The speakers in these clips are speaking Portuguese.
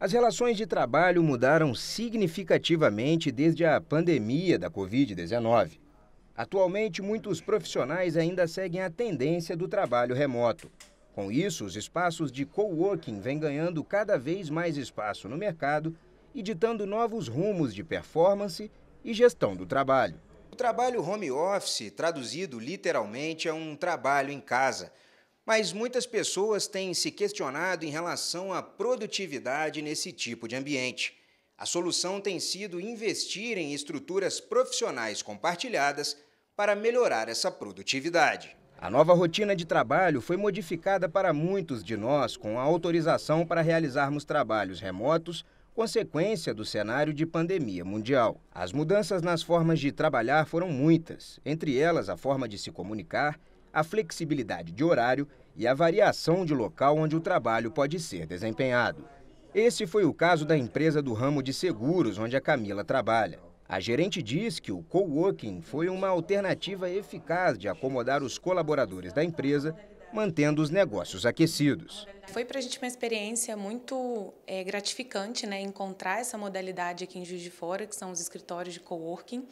As relações de trabalho mudaram significativamente desde a pandemia da Covid-19. Atualmente, muitos profissionais ainda seguem a tendência do trabalho remoto. Com isso, os espaços de coworking vêm ganhando cada vez mais espaço no mercado e ditando novos rumos de performance e gestão do trabalho. O trabalho home office, traduzido literalmente, é um trabalho em casa mas muitas pessoas têm se questionado em relação à produtividade nesse tipo de ambiente. A solução tem sido investir em estruturas profissionais compartilhadas para melhorar essa produtividade. A nova rotina de trabalho foi modificada para muitos de nós com a autorização para realizarmos trabalhos remotos, consequência do cenário de pandemia mundial. As mudanças nas formas de trabalhar foram muitas, entre elas a forma de se comunicar a flexibilidade de horário e a variação de local onde o trabalho pode ser desempenhado. Esse foi o caso da empresa do ramo de seguros onde a Camila trabalha. A gerente diz que o coworking foi uma alternativa eficaz de acomodar os colaboradores da empresa, mantendo os negócios aquecidos. Foi para a gente uma experiência muito é, gratificante né, encontrar essa modalidade aqui em Juiz de Fora, que são os escritórios de coworking,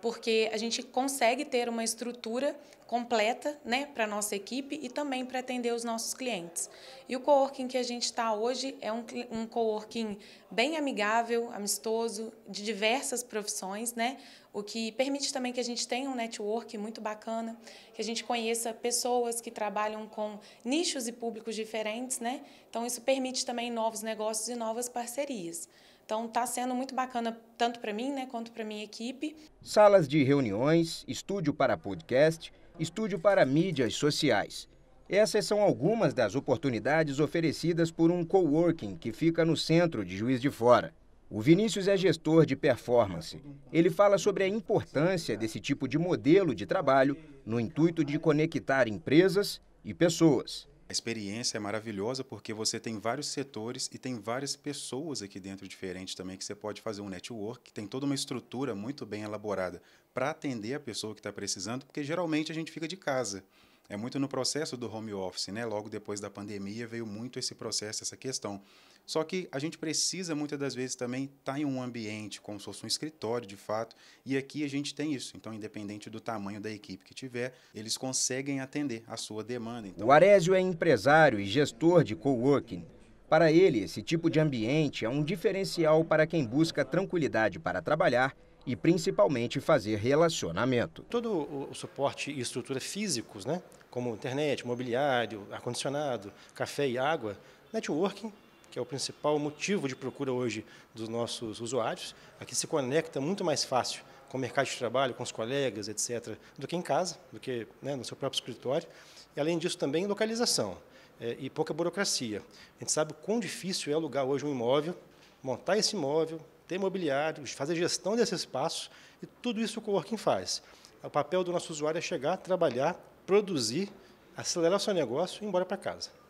porque a gente consegue ter uma estrutura completa né, para a nossa equipe e também para atender os nossos clientes. E o coworking que a gente está hoje é um, um coworking bem amigável, amistoso, de diversas profissões, né? o que permite também que a gente tenha um network muito bacana, que a gente conheça pessoas que trabalham com nichos e públicos diferentes clientes, né? Então isso permite também novos negócios e novas parcerias. Então está sendo muito bacana tanto para mim, né, quanto para minha equipe. Salas de reuniões, estúdio para podcast, estúdio para mídias sociais. Essas são algumas das oportunidades oferecidas por um coworking que fica no centro de Juiz de Fora. O Vinícius é gestor de performance. Ele fala sobre a importância desse tipo de modelo de trabalho no intuito de conectar empresas e pessoas. A experiência é maravilhosa porque você tem vários setores e tem várias pessoas aqui dentro diferentes também que você pode fazer um network, tem toda uma estrutura muito bem elaborada para atender a pessoa que está precisando, porque geralmente a gente fica de casa é muito no processo do home office, né? Logo depois da pandemia veio muito esse processo, essa questão. Só que a gente precisa muitas das vezes também estar tá em um ambiente como se fosse um escritório, de fato, e aqui a gente tem isso. Então, independente do tamanho da equipe que tiver, eles conseguem atender a sua demanda. Então... O Arésio é empresário e gestor de coworking. Para ele, esse tipo de ambiente é um diferencial para quem busca tranquilidade para trabalhar e principalmente fazer relacionamento. Todo o suporte e estrutura físicos, né, como internet, mobiliário, ar-condicionado, café e água, networking, que é o principal motivo de procura hoje dos nossos usuários, aqui se conecta muito mais fácil com o mercado de trabalho, com os colegas, etc., do que em casa, do que né, no seu próprio escritório. E, além disso, também localização é, e pouca burocracia. A gente sabe o quão difícil é alugar hoje um imóvel, montar esse imóvel, ter imobiliário, fazer gestão desse espaço, e tudo isso o coworking faz. O papel do nosso usuário é chegar, trabalhar, produzir, acelerar o seu negócio e ir embora para casa.